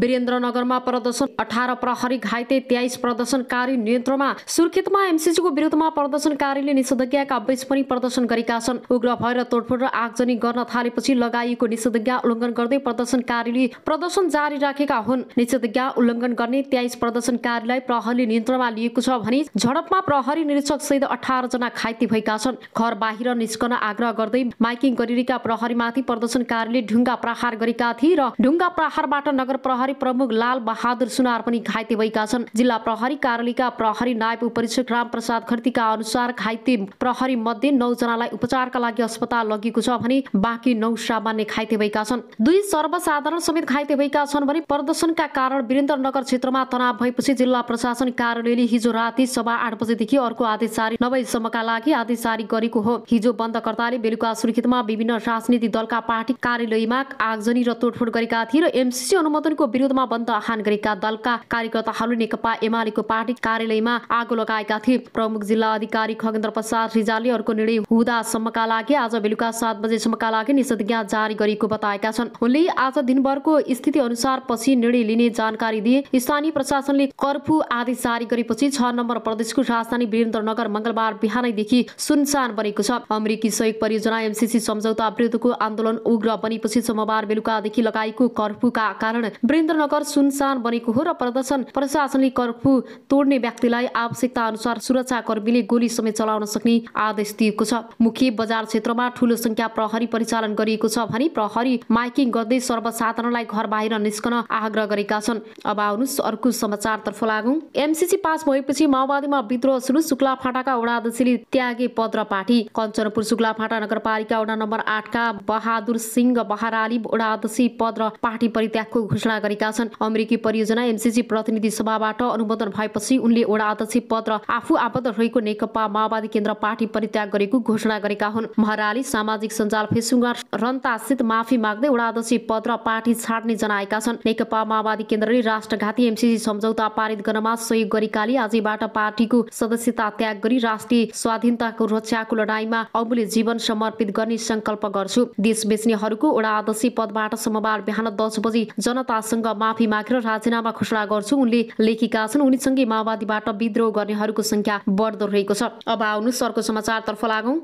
वीरेन्द्रनगरमा प्रदर्शन अठार प्रहरी घाइते तेइस प्रदर्शनकारी नियन्त्रणमा सुर्खेतमा एमसिसीको विरुद्धमा प्रदर्शनकारीले निषेधाज्ञाका बीच पनि प्रदर्शन गरेका छन् उग्र भएर तोडफोड र आगजनी गर्न थालेपछि लगाइएको निषेधाज्ञा उल्लङ्घन गर्दै प्रदर्शनकारीले प्रदर्शन जारी राखेका हुन् निषेधज्ञा उल्लङ्घन गर्ने तेइस प्रदर्शनकारीलाई प्रहरीले नियन्त्रणमा लिएको छ भने झडपमा प्रहरी निरीक्षक सहित जना घाइते भएका छन् घर बाहिर निस्कन आग्रह गर्दै माइकिङ गरिरहेका प्रहरीमाथि प्रदर्शनकारीले ढुङ्गा प्रहार गरेका थिए र ढुङ्गा प्रहारबाट नगर प्रहरी प्रमुख लाल बहादुर सुनार पनि घाइते भएका छन् जिल्ला प्रहरी कार्यालयका प्रहरी नायब उपरीक्षक राम प्रसाद खर्तीका अनुसार घाइते प्रहरी मध्ये जनालाई उपचारका लागि अस्पताल लगेको छ भने बाँकी नौ सामान्य घाइते भएका छन् दुई सर्वसाधारण समेत घाइते भएका छन् भने प्रदर्शनका कारण वीरेन्द्रनगर क्षेत्रमा तनाव भएपछि जिल्ला प्रशासन कार्यालयले हिजो राति सभा आठ बजेदेखि अर्को आदेश जारी नभएसम्मका लागि आदेश जारी गरेको हो हिजो बन्दकर्ताले बेलुका सुर्खेतमा विभिन्न राजनीतिक दलका पार्टी कार्यालयमा आगजनी र तोडफोड गरेका थिए र एमसिसी अनुमोदनको विरोधमा बन्द आह्वान गरेका दलका कार्यकर्ताहरूले नेकपा एमालेको पार्टी कार्यालयमा आगो लगाएका थिए प्रमुख जिल्ला अधिकारी खगेन्द्र प्रसाद रिजालले अर्को निर्णय हुँदासम्मका लागि आज बेलुका सात बजेसम्मका लागि निषेधाज्ञा जारी गरेको बताएका छन् उनले आज दिनभरको स्थिति अनुसार पछि निर्णय लिने जानकारी दिए स्थानीय प्रशासनले कर्फ्यू आदेश जारी गरेपछि छ नम्बर प्रदेशको राजधानी वीरेन्द्रनगर मंगलबार बिहानैदेखि सुनसान बनेको छ अमेरिकी सहयोग परियोजना एमसिसी सम्झौता विरुद्धको आन्दोलन उग्र बनेपछि सोमबार बेलुकादेखि लगाएको कर्फ्यूका कारण नगर सुनसान बनेको हो र प्रदर्शन प्रशासनले कर्फ्यू तोड्ने व्यक्तिलाई आवश्यकता अनुसार सुरक्षाकर्मीले गोली समेत चलाउन सक्ने आदेश दिएको छ मुख्य बजार क्षेत्रमा ठूलो संख्या प्रहरी परिचालन गरिएको छ भने प्रहरी माइकिङ गर्दै सर्वसाधारणलाई घर बाहिर निस्कन आग्रह गरेका छन् अब आउनुहोस् अर्को समाचारतर्फ लागौ एमसिसी पास भएपछि माओवादीमा विद्रोह सुरु शुक्ला फाटाका अध्यक्षले त्यागे पद र पार्टी कञ्चनपुर शुक्ला फाटा नगरपालिका वडा नम्बर आठका बहादुर सिंह बहाराली अध्यक्ष पद र पार्टी परित्यागको घोषणा गरे गरेका छन् अमेरिकी परियोजना एमसिसी प्रतिनिधि सभाबाट अनुमोदन भएपछि उनले वडा अध्यक्ष पद र आफू आबद्ध रहेको नेकपा माओवादी केन्द्र पार्टी परित्याग गरेको घोषणा गरेका हुन् महराली सामाजिक सञ्जाल फेसुङ्गा रन्तासित माफी माग्दै वडा अध्यक्ष पद र पार्टी छाड्ने जनाएका छन् नेकपा माओवादी केन्द्रले राष्ट्रघाती एमसिसी सम्झौता पारित गर्नमा सहयोग गरेकाले आजबाट पार्टीको सदस्यता त्याग गरी राष्ट्रिय स्वाधीनताको रक्षाको लडाईँमा अमूल्य जीवन समर्पित गर्ने संकल्प गर्छु देश बेच्नेहरूको वडा अध्यक्ष पदबाट सोमबार बिहान दस बजी जनतासँग र माफी मागेर राजीनामा घोषणा गर्छु उनले लेखेका छन् उनीसँगै माओवादीबाट विद्रोह गर्नेहरूको संख्या बढ्दो रहेको छ अब आउनु सरको समाचारतर्फ लागौं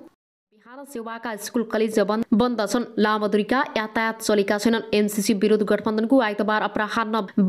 सेवाका स्कुल कलेज बन्द छन् लामदुरीका यातायात चलेका छैनन् एनसिसी विरोध गठबन्धनको आइतबार अपराह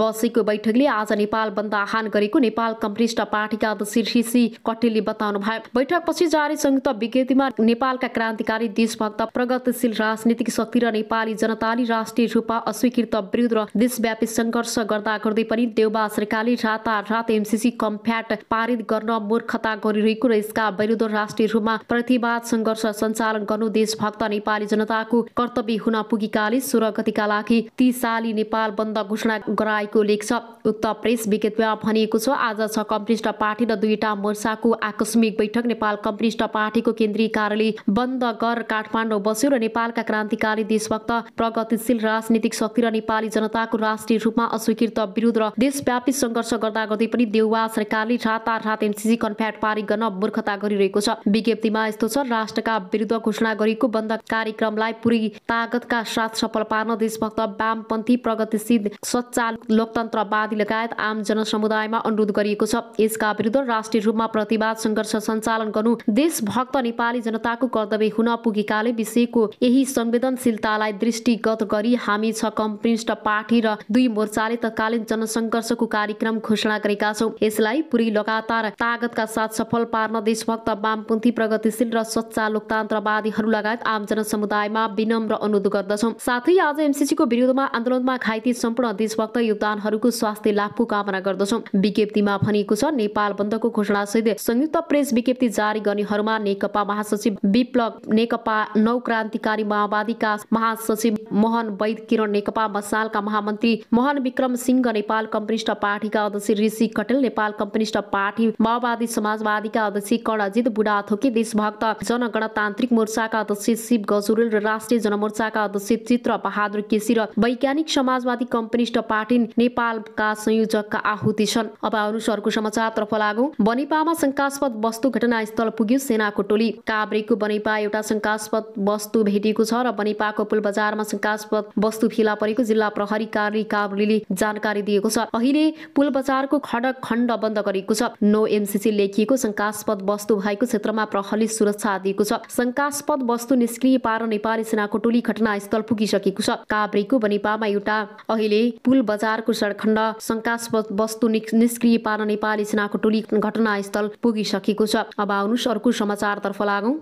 बसेको बैठकले आज नेपाल बन्द आह्वान गरेको नेपाल कम्युनिष्ट पार्टीका अध्यक्ष ऋषि कटेलले बताउनु भयो बैठकपछि जारी संयुक्त विज्ञप्तिमा नेपालका क्रान्तिकारी देशभक्त प्रगतिशील राजनीतिक शक्ति र नेपाली जनताले राष्ट्रिय रूपमा अस्वीकृत विरुद्ध र देशव्यापी सङ्घर्ष गर्दा गर्दै पनि देउबा सरकारले रातारात एमसिसी कम्फ्याट पारित गर्न मूर्खता गरिरहेको र यसका विरुद्ध राष्ट्रिय रूपमा प्रतिवाद सङ्घर्ष सञ्चालन गर्नु देशभक्त नेपाली जनताको कर्तव्य हुन पुगेकाले सोह्र गतिका लागि ती साली नेपाल बन्द घोषणा गराएको लेख्छ उक्त प्रेस विज्ञप्तिमा भनिएको छ आज छ कम्युनिष्ट पार्टी र दुईटा मोर्चाको आकस्मिक बैठक नेपाल कम्युनिष्ट पार्टीको केन्द्रीय कार्यालय बन्द गर काठमाडौँ बस्यो र नेपालका क्रान्तिकारी देशभक्त प्रगतिशील राजनीतिक शक्ति र नेपाली जनताको राष्ट्रिय रूपमा अस्वीकृत विरुद्ध र देशव्यापी सङ्घर्ष गर्दा गर्दै पनि देउवा सरकारले रातारात एनसिसी कन्फ्याट पारित गर्न मूर्खता गरिरहेको छ विज्ञप्तिमा यस्तो छ राष्ट्रका विरुद्ध विरुद्ध घोषणा गरिएको बन्द कार्यक्रमलाई पूरी तागतका साथ सफल पार्न देशभक्त वामपन्थी प्रगतिशील सच्चा लोकतन्त्रवादी लगायत आम जनसमुदायमा अनुरोध गरिएको छ यसका विरुद्ध राष्ट्रिय रूपमा प्रतिवाद सङ्घर्ष सञ्चालन गर्नु देशभक्त नेपाली जनताको कर्तव्य हुन पुगेकाले विषयको यही संवेदनशीलतालाई दृष्टिगत गरी हामी छ कम्युनिष्ट पार्टी र दुई मोर्चाले तत्कालीन जनसङ्घर्षको कार्यक्रम घोषणा गरेका छौँ यसलाई पूरी लगातार तागतका साथ सफल पार्न देशभक्त वामपन्थी प्रगतिशील र सच्चा लोकतन्त्र यन्त्रवादीहरू लगायत आम जनसमुदायमा विनम्र अनुरोध गर्दछौँ साथै आज एमसिसीको विरुद्धमा आन्दोलनमा घाइते सम्पूर्ण देशभक्त योगदानहरूको स्वास्थ्य लाभको कामना गर्दछौँ विज्ञप्तिमा भनिएको छ नेपाल बन्दको घोषणा सहित संयुक्त प्रेस विज्ञप्ति जारी गर्नेहरूमा नेकपा महासचिव विप्लव नेकपा नौ क्रान्तिकारी माओवादीका महासचिव मोहन वैद किरण नेकपा मसालका महामन्त्री मोहन विक्रम सिंह नेपाल कम्युनिष्ट पार्टीका अध्यक्ष ऋषि कटेल नेपाल कम्युनिष्ट पार्टी माओवादी समाजवादीका अध्यक्ष कर्णजित बुढाथोकी देशभक्त जनगणतान्त्रिक राजनैतिक मोर्चाका अध्यक्ष शिव गजुरेल र राष्ट्रिय जनमोर्चाका अध्यक्ष चित्र बहादुर केसी र वैज्ञानिक समाजवादी कम्युनिष्ट पार्टी नेपालका संयोजकका आहुति छन् अब आउनुहोस् अर्को समाचारतर्फ लागु बनेपामा शङ्कास्पद वस्तु घटनास्थल पुग्यो सेनाको टोली काभ्रेको बनिपा एउटा शङ्कास्पद वस्तु भेटिएको छ र बनिपाको पुल बजारमा शङ्कास्पद वस्तु फेला परेको जिल्ला प्रहरी कार्य काभ्रेले जानकारी दिएको छ अहिले पुल बजारको खडक खण्ड बन्द गरेको छ नो एमसिसी लेखिएको शङ्कास्पद वस्तु भएको क्षेत्रमा प्रहरी सुरक्षा दिएको छ शङ्कास्पद वस्तु निष्क्रिय पार्न नेपाली सेनाको टोली घटनास्थल पुगिसकेको छ काभ्रेको बनेपामा एउटा अहिले पुल बजारको सडखण्ड शङ्कास्पद वस्तु निष्क्रिय पार्न नेपाली सेनाको टोली घटनास्थल पुगिसकेको छ अब आउनुहोस् अर्को समाचारतर्फ लागौँ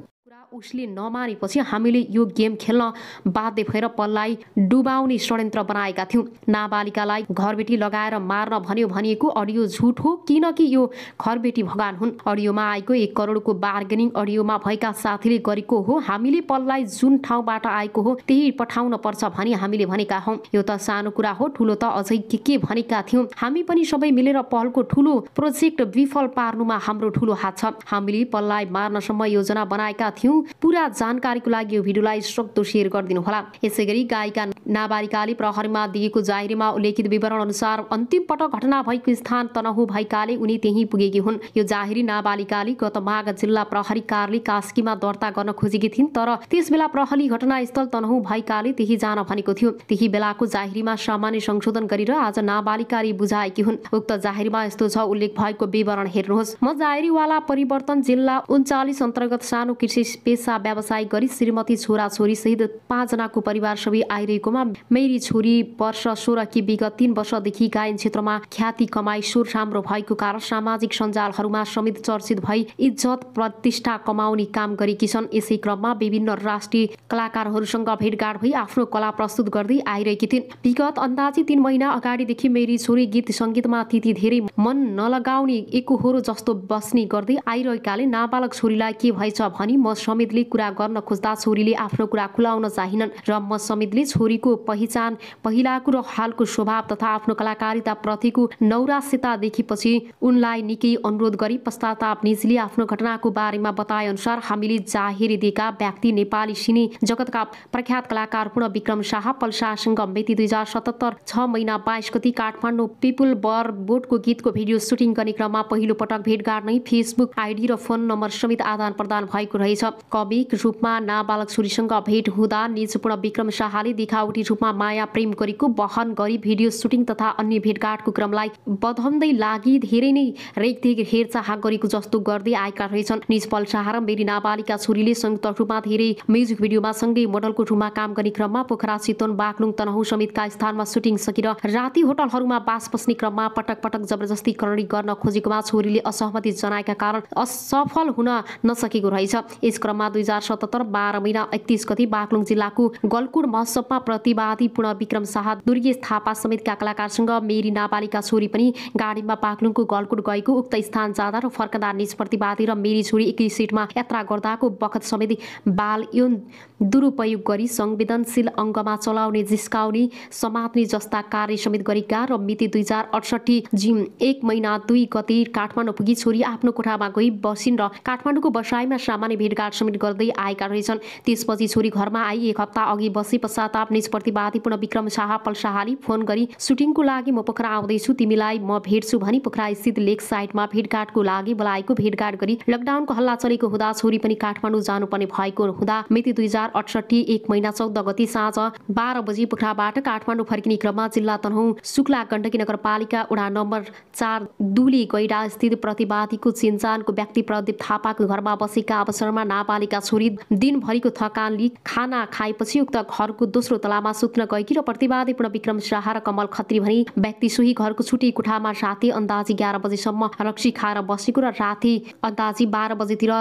उसले नमानेपछि हामीले यो गेम खेल्न बाध्य भएर पललाई डुबाउने षड्यन्त्र बनाएका थियौँ नाबालिकालाई घरबेटी लगाएर मार्न भन्यो भनिएको अडियो झुट हो किनकि यो घरबेटी भगान हुन् अडियोमा आएको एक करोडको बार्गेनिङ अडियोमा भएका साथीले गरेको हो हामीले पललाई जुन ठाउँबाट आएको हो त्यही पठाउन पर्छ भनी हामीले भनेका हौ यो त सानो कुरा हो ठुलो त अझै के के भनेका थियौँ हामी पनि सबै मिलेर पहलको ठुलो प्रोजेक्ट विफल पार्नुमा हाम्रो ठुलो हात छ हामीले पललाई मार्नसम्म योजना बनाएका थियौँ पुरा जानकारीको लागि यो भिडियोलाई सक्दो सेयर गरिदिनुहोला यसै गरी गायिका नाबालिकाले प्रहरीमा दिएको जाहेरीमा उल्लेखित विवरण अनुसार अन्तिम पटक घटना भएको स्थान तनहु भएकाले उनी त्यही पुगेकी हुन् यो जाहेरी नाबालिकाले गत माघ जिल्ला प्रहरी कार्यालय कास्कीमा दर्ता गर्न खोजेकी थिइन् तर त्यस बेला प्रहरी घटनास्थल तनहु भएकाले त्यही जान भनेको थियो त्यही बेलाको जाहेरीमा सामान्य संशोधन गरेर आज नाबालिकाले बुझाएकी हुन् उक्त जाहेरीमा यस्तो छ उल्लेख भएको विवरण हेर्नुहोस् म जाहेरीवाला परिवर्तन जिल्ला उन्चालिस अन्तर्गत सानो कृषि पेसा व्यवसाय गरी श्रीमती छोरा छोरी सहित पाँचजनाको परिवार सबै आइरहेकोमा मेरी छोरी वर्ष सोह्र कि विगत तीन वर्षदेखि गायन क्षेत्रमा ख्याति कमाई सुर राम्रो भएको कारण सामाजिक सञ्जालहरूमा समेत चर्चित भई इज्जत प्रतिष्ठा कमाउने काम गरेकी छन् यसै क्रममा विभिन्न राष्ट्रिय कलाकारहरूसँग भेटघाट भई आफ्नो कला प्रस्तुत गर्दै आइरहेकी थिइन् विगत अन्दाजी तीन महिना अगाडिदेखि मेरी छोरी गीत सङ्गीतमा त्यति धेरै मन नलगाउने एकहोरो जस्तो बस्ने गर्दै आइरहेकाले नाबालक छोरीलाई के भएछ भनी म समेत समेतले कुरा गर्न खोज्दा छोरीले आफ्नो कुरा खुलाउन चाहिनन् र म समेतले छोरीको पहिचान पहिलाको र हालको स्वभाव तथा आफ्नो कलाकारिता प्रतिको नौरासिता देखेपछि उनलाई निकै अनुरोध गरी पश्चाताप निजले आफ्नो घटनाको बारेमा बताए अनुसार हामीले जाहेर दिएका व्यक्ति नेपाली सिने जगतका प्रख्यात कलाकार पूर्ण विक्रम शाह पल्सासँग मिति दुई हजार सतहत्तर छ महिना बाइस गति काठमाडौँ पिपुल बर बोटको गीतको भिडियो सुटिङ गर्ने क्रममा पहिलो पटक भेटघाट नै फेसबुक आइडी र फोन नम्बर समेत आदान प्रदान भएको रहेछ कविक रूपमा नाबालक छोरीसँग भेट हुँदा निजपूर्ण विक्रम शाहले देखावटी रूपमा माया प्रेम गरेको वहन गरी भिडियो सुटिङ तथा अन्य भेटघाटको क्रमलाई बधाउँदै लागि धेरै नै रेखदेख हेरचाह गरेको जस्तो गर्दै आएका रहेछन् निजपल शाह र मेरी नाबालिका छोरीले संयुक्त रूपमा धेरै म्युजिक भिडियोमा सँगै मोडलको रूपमा काम गर्ने क्रममा पोखरा चितवन बागलुङ तनहु समेतका स्थानमा सुटिङ सकेर राति होटलहरूमा बास बस्ने क्रममा पटक पटक जबरजस्ती करणी गर्न खोजेकोमा छोरीले असहमति जनाएका कारण असफल हुन नसकेको रहेछ यस क्रममा दुई हजार सतहत्तर बाह्र महिना एकतिस गति बागलुङ जिल्लाको गलकुट महोत्सवमा प्रतिवादी पूर्ण विक्रम शाह दुर्गे थापा समेतका कलाकारसँग मेरी नाबालिका छोरी पनि गाडीमा बागलुङको गलकुट गएको उक्त स्थान जाँदा र फर्कदा निज प्रतिवादी र मेरी छोरी एकै सिटमा यात्रा गर्दाको बखत समेत बाल यौन दुरुपयोग गरी संवेदनशील अङ्गमा चलाउने जिस्काउने समात्ने जस्ता कार्य समेत गरेका र मिति दुई हजार अडसठी जिम एक महिना दुई गति काठमाडौँ पुगी छोरी आफ्नो कोठामा गई बसिन् र काठमाडौँको बसाइमा सामान्य भेटघाट समेत गर्दै आएका रहेछन् त्यसपछि छोरी घरमा आई एक हप्ता अघि बसे पश्चात निज प्रतिवादी विक्रम शाह पलसाहाली फोन गरी सुटिङको लागि म पोखरा आउँदैछु तिमीलाई म भेट्छु भनी पोखरा स्थित लेक साइडमा भेटघाटको लागि बोलाएको भेटघाट गरी लकडाउनको हल्ला चलेको हुँदा छोरी पनि काठमाडौँ जानुपर्ने भएको हुँदा मिति दुई हजार अठसट्ठी एक महिना चौध गति साँझ बाह्र बजी पोखराबाट काठमाडौँ फर्किने क्रममा जिल्ला तनहुँ शुक्ला गण्डकी नगरपालिका वडा नम्बर चार दुली गैडा स्थित प्रतिवादीको चिन्जानको व्यक्ति प्रदीप थापाको घरमा बसेका अवसरमा नापा बालबालिका छोरी दिनभरिको थकानले खाना खाएपछि उक्त घरको दोस्रो तलामा सुत्न गएकी र प्रतिवादी विक्रम शाह र कमल खत्री भनी व्यक्ति सोही घरको छुट्टी कोठामा राति अन्दाजी एघार बजेसम्म रक्सी खाएर बसेको र राति अन्दाजी बाह्र बजेतिर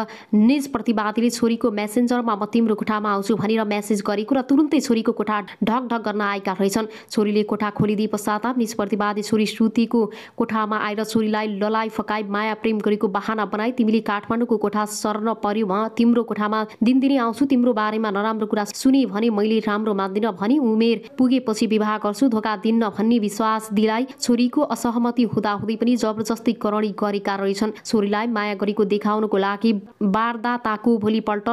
निज प्रतिवादीले छोरीको मेसेन्जरमा म तिम्रो कोठामा आउँछु भनेर मेसेज गरेको र तुरुन्तै छोरीको कोठा ढक ढक गर्न आएका रहेछन् छोरीले कोठा खोलिदिए पश्चात निज प्रतिवादी छोरी श्रुतिको कोठामा आएर छोरीलाई ललाई फकाई माया प्रेम गरेको बहाना बनाई तिमीले काठमाडौँको कोठा सर्न पर्यो तिम्रो तिम्रो कोठामा दिनदिनै आउँछु तिम्रो बारेमा नराम्रो कुरा सुने भने मैले राम्रो मान्दिनँ भनी उमेर पुगेपछि विवाह गर्छु धोका दिन्न भन्ने विश्वास दिलाई छोरीको असहमति हुँदाहुँदै पनि जबरजस्ती करणी गरेका रहेछन् छोरीलाई माया गरेको देखाउनको लागि ताकु भोलिपल्ट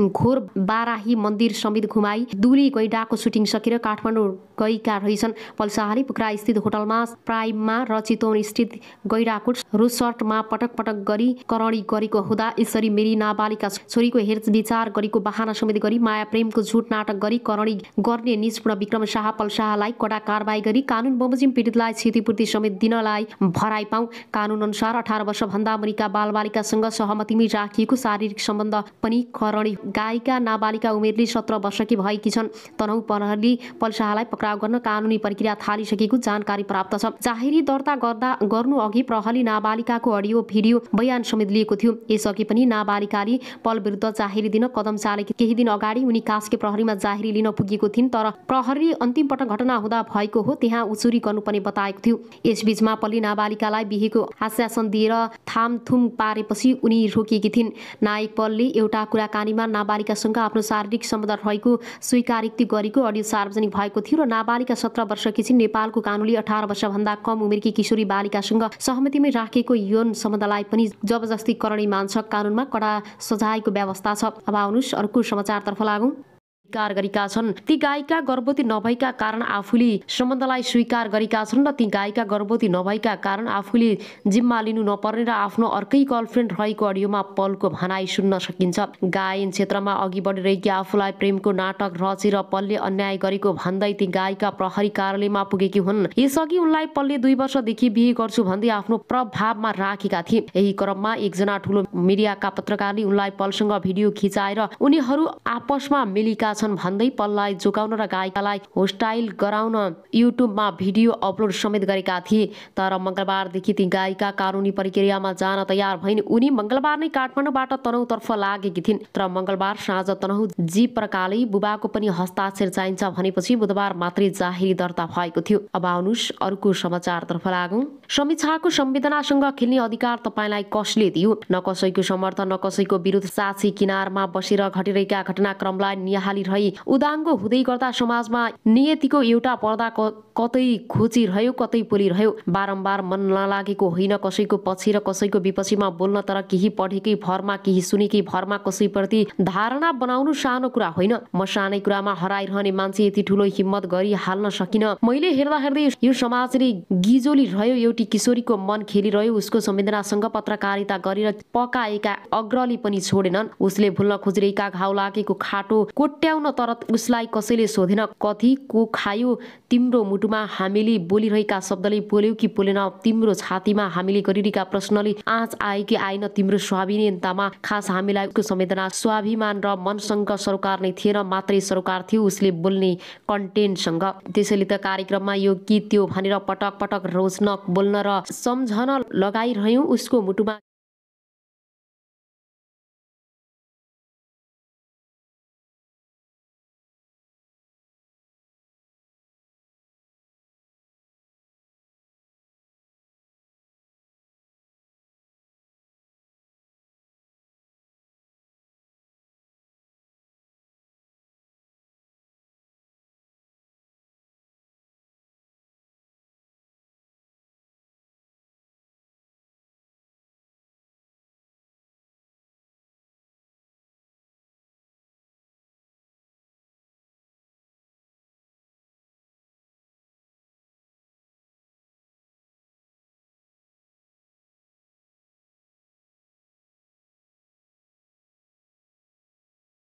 घोर बाराही मन्दिर समेत घुमाई दुली गैडाको सुटिङ सकेर काठमाडौँ गएका रहेछन् पल्साहारी पोखरा स्थित होटलमा प्राइममा र चितौन स्थित गैडाकोट रोसर्टमा पटक पटक गरी करणी गरेको हुँदा यसरी मेरी नाबालिका छोरी व्यक्तिको विचार गरेको बहाना समेत गरी माया प्रेमको झुट नाटक गरी करणी गर्ने निष्पूर्ण विक्रम शाह पलशाहलाई कडा कारवाही गरी कानुन बमोजिम पीडितलाई क्षतिपूर्ति समेत दिनलाई भराइ पाऊ कानुन अनुसार अठार वर्षभन्दा मुनिका बालबालिकासँग सहमतिमै राखिएको शारीरिक सम्बन्ध पनि करणी गायिका नाबालिका उमेरले सत्र वर्षकी भएकी छन् तनहु प्रहरी पलशाहलाई पक्राउ गर्न कानुनी प्रक्रिया थालिसकेको जानकारी प्राप्त छ जाहेरी दर्ता गर्दा गर्नु अघि प्रहरी नाबालिकाको अडियो भिडियो बयान समेत लिएको थियो यसअघि पनि नाबालिकाले पल विरुद्ध विरुद्ध जाहेरी दिन कदम चालेकी केही दिन अगाडि उनी कासके प्रहरीमा जाहेरी लिन पुगेको थिइन् तर प्रहरी अन्तिम पटक घटना हुँदा भएको हो त्यहाँ उचुरी गर्नुपर्ने बताएको थियो यसबीचमा पल्ली नाबालिकालाई बिहेको आश्वासन दिएर थामथुम पारेपछि उनी रोकिएकी थिइन् नायक पल्ली एउटा कुराकानीमा नाबालिकासँग आफ्नो शारीरिक सम्बन्ध रहेको स्वीकारोक्ति गरेको अडियो सार्वजनिक भएको थियो र नाबालिका सत्र वर्षकी छिन् नेपालको कानुनले अठार वर्षभन्दा कम उमेरकी किशोरी बालिकासँग सहमतिमै राखेको यौन सम्बन्धलाई पनि जबरजस्ती करणी मान्छ कानुनमा कडा सजायको व्यवस्था अवस्था छ अब आउनुहोस् अर्को समाचारतर्फ लागौँ स्वीकार गरेका छन् ती गायिका गर्भवती नभएका कारण आफूले सम्बन्धलाई स्वीकार गरेका छन् र ती गायिका गर्भवती नभएका कारण आफूले जिम्मा लिनु नपर्ने र आफ्नो अर्कै गर्लफ्रेन्ड रहेको अडियोमा पलको भनाई सुन्न सकिन्छ गायन क्षेत्रमा अघि बढिरहेकी आफूलाई प्रेमको नाटक रचेर पलले अन्याय गरेको भन्दै ती गायिका प्रहरी कार्यालयमा पुगेकी हुन् यसअघि उनलाई पलले दुई वर्षदेखि बिहे गर्छु भन्दै आफ्नो प्रभावमा राखेका थिए यही क्रममा एकजना ठुलो मिडियाका पत्रकारले उनलाई पलसँग भिडियो खिचाएर उनीहरू आपसमा मिलेका छन् भन्दै पललाई जोगाउन र गायिकालाई होस्टाइल गराउन युट्युबमा भिडियो अपलोड समेत गरेका थिए तर मङ्गलबारदेखि ती गायिका कानुनी प्रक्रियामा जान तयार भइन् उनी मङ्गलबार नै काठमाडौँबाट तनहुतर्फ लागेकी थिइन् तर मङ्गलबार साँझ तनहु जी प्रकारले बुबाको पनि हस्ताक्षर चाहिन्छ भनेपछि बुधबार मात्रै जाहेरी दर्ता भएको थियो अब आउनुहोस् अर्को समाचारतर्फ लागौ समीक्षाको संवेदनासँग खेल्ने अधिकार तपाईँलाई कसले दियो न कसैको समर्थन न कसैको विरुद्ध साक्षी किनारमा बसेर घटिरहेका घटनाक्रमलाई निहाली गरिरहे उदाङ्गो हुँदै गर्दा समाजमा नियतिको एउटा पर्दा कतै रह्यो कतै पोलिरह्यो बारम्बार मन नलागेको होइन कसैको पछि र कसैको विपक्षीमा बोल्न तर केही पढेकै भरमा केही सुनेकै भरमा कसैप्रति धारणा बनाउनु सानो कुरा होइन म सानै कुरामा हराइरहने मान्छे यति ठुलो हिम्मत गरी हाल्न सकिन मैले हेर्दा हेर्दै यो समाजले गिजोली रह्यो एउटी किशोरीको मन खेलिरह्यो उसको संवेदनासँग पत्रकारिता गरेर पकाएका अग्रली पनि छोडेनन् उसले भुल्न खोजिरहेका घाउ लागेको खाटो कोट्या ल्याउन तर उसलाई कसैले सोधेन कति को खायो तिम्रो मुटुमा हामीले बोलिरहेका शब्दले बोल्यौ कि बोलेन तिम्रो छातीमा हामीले गरिरहेका प्रश्नले आँच आए कि आएन तिम्रो स्वाभिनेतामा खास हामीलाई उसको संवेदना स्वाभिमान र मनसँग सरकार नै थिएन मात्रै सरकार थियो उसले बोल्ने कन्टेन्टसँग त्यसैले त कार्यक्रममा यो गीत त्यो भनेर पटक पटक रोज्न बोल्न र सम्झन लगाइरह्यौँ उसको मुटुमा